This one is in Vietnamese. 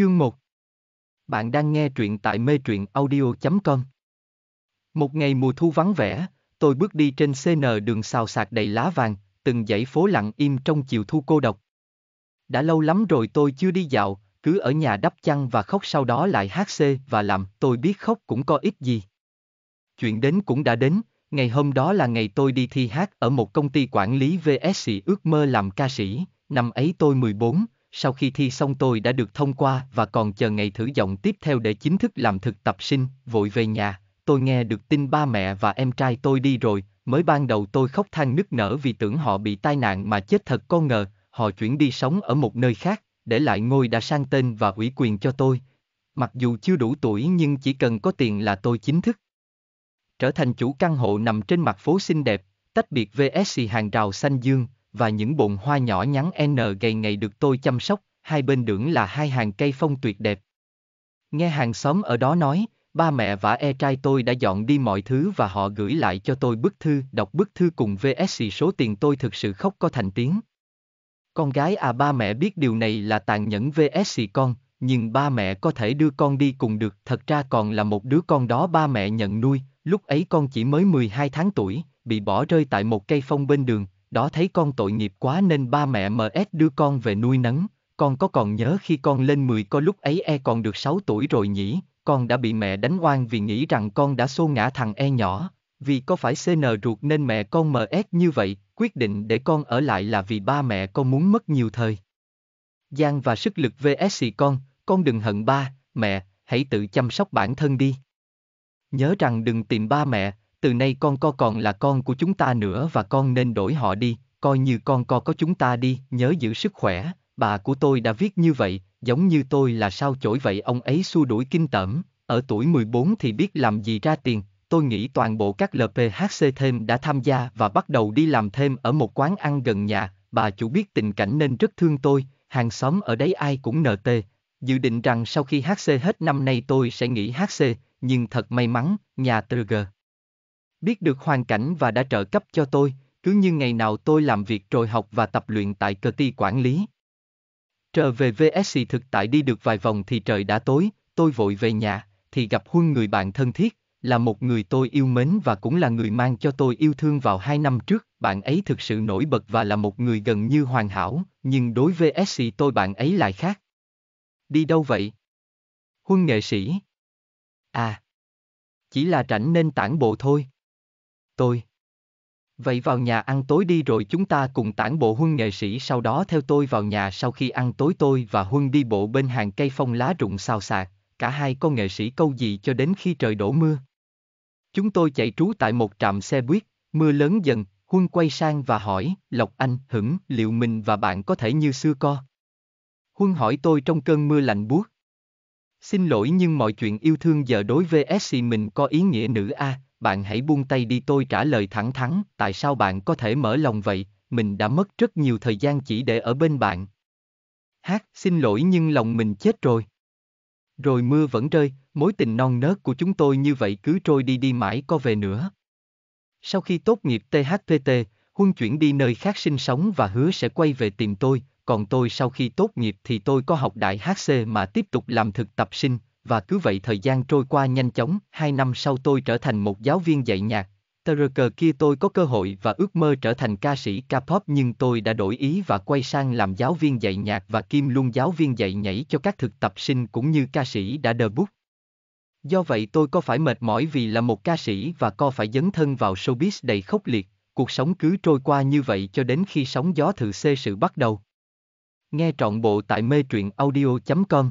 Chương 1 Bạn đang nghe truyện tại mê truyện audio.com Một ngày mùa thu vắng vẻ, tôi bước đi trên CN đường xào sạc đầy lá vàng, từng dãy phố lặng im trong chiều thu cô độc. Đã lâu lắm rồi tôi chưa đi dạo, cứ ở nhà đắp chăn và khóc sau đó lại hát xê và làm tôi biết khóc cũng có ích gì. Chuyện đến cũng đã đến, ngày hôm đó là ngày tôi đi thi hát ở một công ty quản lý VSC ước mơ làm ca sĩ, năm ấy tôi 14, sau khi thi xong tôi đã được thông qua và còn chờ ngày thử giọng tiếp theo để chính thức làm thực tập sinh, vội về nhà, tôi nghe được tin ba mẹ và em trai tôi đi rồi, mới ban đầu tôi khóc than nức nở vì tưởng họ bị tai nạn mà chết thật con ngờ, họ chuyển đi sống ở một nơi khác, để lại ngôi đã sang tên và ủy quyền cho tôi. Mặc dù chưa đủ tuổi nhưng chỉ cần có tiền là tôi chính thức. Trở thành chủ căn hộ nằm trên mặt phố xinh đẹp, tách biệt VSC hàng rào xanh dương, và những bồn hoa nhỏ nhắn N gầy ngày được tôi chăm sóc, hai bên đường là hai hàng cây phong tuyệt đẹp. Nghe hàng xóm ở đó nói, ba mẹ và e trai tôi đã dọn đi mọi thứ và họ gửi lại cho tôi bức thư, đọc bức thư cùng VSC số tiền tôi thực sự khóc có thành tiếng. Con gái à ba mẹ biết điều này là tàn nhẫn VSC con, nhưng ba mẹ có thể đưa con đi cùng được, thật ra còn là một đứa con đó ba mẹ nhận nuôi, lúc ấy con chỉ mới 12 tháng tuổi, bị bỏ rơi tại một cây phong bên đường, đó thấy con tội nghiệp quá nên ba mẹ MS đưa con về nuôi nấng, con có còn nhớ khi con lên 10 có lúc ấy e còn được 6 tuổi rồi nhỉ, con đã bị mẹ đánh oan vì nghĩ rằng con đã xô ngã thằng e nhỏ, vì có phải CN ruột nên mẹ con MS như vậy, quyết định để con ở lại là vì ba mẹ con muốn mất nhiều thời. Giang và sức lực VS con, con đừng hận ba, mẹ, hãy tự chăm sóc bản thân đi. Nhớ rằng đừng tìm ba mẹ, từ nay con co còn là con của chúng ta nữa và con nên đổi họ đi, coi như con co có chúng ta đi, nhớ giữ sức khỏe, bà của tôi đã viết như vậy, giống như tôi là sao chổi vậy ông ấy xua đuổi kinh tởm, ở tuổi 14 thì biết làm gì ra tiền, tôi nghĩ toàn bộ các LPHC thêm đã tham gia và bắt đầu đi làm thêm ở một quán ăn gần nhà, bà chủ biết tình cảnh nên rất thương tôi, hàng xóm ở đấy ai cũng nợ tê. Dự định rằng sau khi HC hết năm nay tôi sẽ nghỉ HC, nhưng thật may mắn, nhà Trigger biết được hoàn cảnh và đã trợ cấp cho tôi, cứ như ngày nào tôi làm việc rồi học và tập luyện tại cơ ty quản lý. Trở về VSC thực tại đi được vài vòng thì trời đã tối, tôi vội về nhà, thì gặp Huân người bạn thân thiết, là một người tôi yêu mến và cũng là người mang cho tôi yêu thương vào hai năm trước. Bạn ấy thực sự nổi bật và là một người gần như hoàn hảo, nhưng đối với SC tôi bạn ấy lại khác. Đi đâu vậy? Huân nghệ sĩ. À, chỉ là rảnh nên tản bộ thôi tôi. Vậy vào nhà ăn tối đi rồi chúng ta cùng tản bộ huân nghệ sĩ sau đó theo tôi vào nhà sau khi ăn tối tôi và huân đi bộ bên hàng cây phong lá rụng xào xạc, cả hai con nghệ sĩ câu gì cho đến khi trời đổ mưa. Chúng tôi chạy trú tại một trạm xe buýt, mưa lớn dần, huân quay sang và hỏi, Lộc Anh, hửng, liệu mình và bạn có thể như xưa co? Huân hỏi tôi trong cơn mưa lạnh buốt. Xin lỗi nhưng mọi chuyện yêu thương giờ đối với SC mình có ý nghĩa nữ A, à? bạn hãy buông tay đi tôi trả lời thẳng thắn, tại sao bạn có thể mở lòng vậy, mình đã mất rất nhiều thời gian chỉ để ở bên bạn. Hát, xin lỗi nhưng lòng mình chết rồi. Rồi mưa vẫn rơi, mối tình non nớt của chúng tôi như vậy cứ trôi đi đi mãi có về nữa. Sau khi tốt nghiệp THPT, Huân chuyển đi nơi khác sinh sống và hứa sẽ quay về tìm tôi, còn tôi sau khi tốt nghiệp thì tôi có học đại HC mà tiếp tục làm thực tập sinh, và cứ vậy thời gian trôi qua nhanh chóng, hai năm sau tôi trở thành một giáo viên dạy nhạc. Tờ cờ kia tôi có cơ hội và ước mơ trở thành ca sĩ K-pop nhưng tôi đã đổi ý và quay sang làm giáo viên dạy nhạc và kim luôn giáo viên dạy nhảy cho các thực tập sinh cũng như ca sĩ đã debut. Do vậy tôi có phải mệt mỏi vì là một ca sĩ và co phải dấn thân vào showbiz đầy khốc liệt, cuộc sống cứ trôi qua như vậy cho đến khi sóng gió thử xê sự bắt đầu. Nghe trọn bộ tại mê truyện audio.com